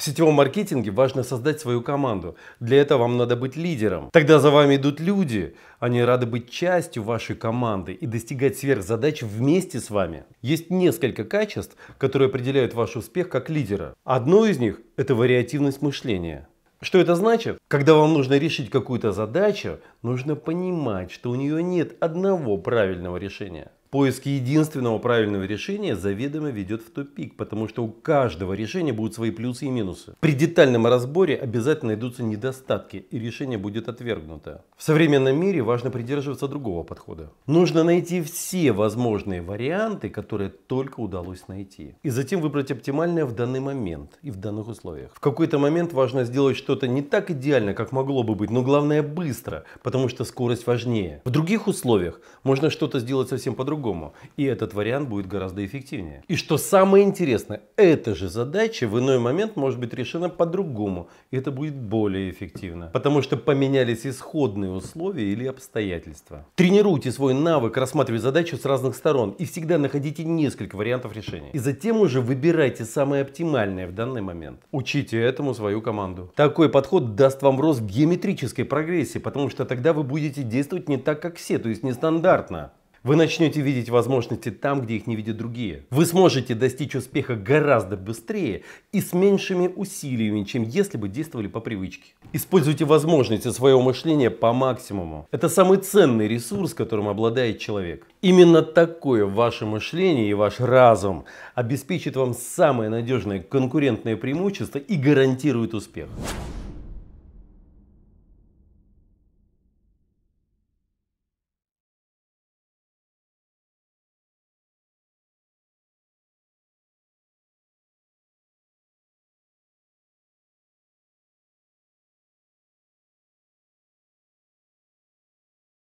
В сетевом маркетинге важно создать свою команду. Для этого вам надо быть лидером. Тогда за вами идут люди. Они рады быть частью вашей команды и достигать сверхзадач вместе с вами. Есть несколько качеств, которые определяют ваш успех как лидера. Одно из них – это вариативность мышления. Что это значит? Когда вам нужно решить какую-то задачу, нужно понимать, что у нее нет одного правильного решения. Поиск единственного правильного решения заведомо ведет в тупик, потому что у каждого решения будут свои плюсы и минусы. При детальном разборе обязательно найдутся недостатки, и решение будет отвергнуто. В современном мире важно придерживаться другого подхода. Нужно найти все возможные варианты, которые только удалось найти. И затем выбрать оптимальное в данный момент и в данных условиях. В какой-то момент важно сделать что-то не так идеально, как могло бы быть, но главное быстро, потому что скорость важнее. В других условиях можно что-то сделать совсем по-другому, по-другому. И этот вариант будет гораздо эффективнее. И что самое интересное, эта же задача в иной момент может быть решена по-другому. И это будет более эффективно. Потому что поменялись исходные условия или обстоятельства. Тренируйте свой навык рассматривать задачу с разных сторон. И всегда находите несколько вариантов решения. И затем уже выбирайте самое оптимальное в данный момент. Учите этому свою команду. Такой подход даст вам рост геометрической прогрессии, потому что тогда вы будете действовать не так, как все, то есть нестандартно. Вы начнете видеть возможности там, где их не видят другие. Вы сможете достичь успеха гораздо быстрее и с меньшими усилиями, чем если бы действовали по привычке. Используйте возможности своего мышления по максимуму. Это самый ценный ресурс, которым обладает человек. Именно такое ваше мышление и ваш разум обеспечит вам самое надежное конкурентное преимущество и гарантирует успех.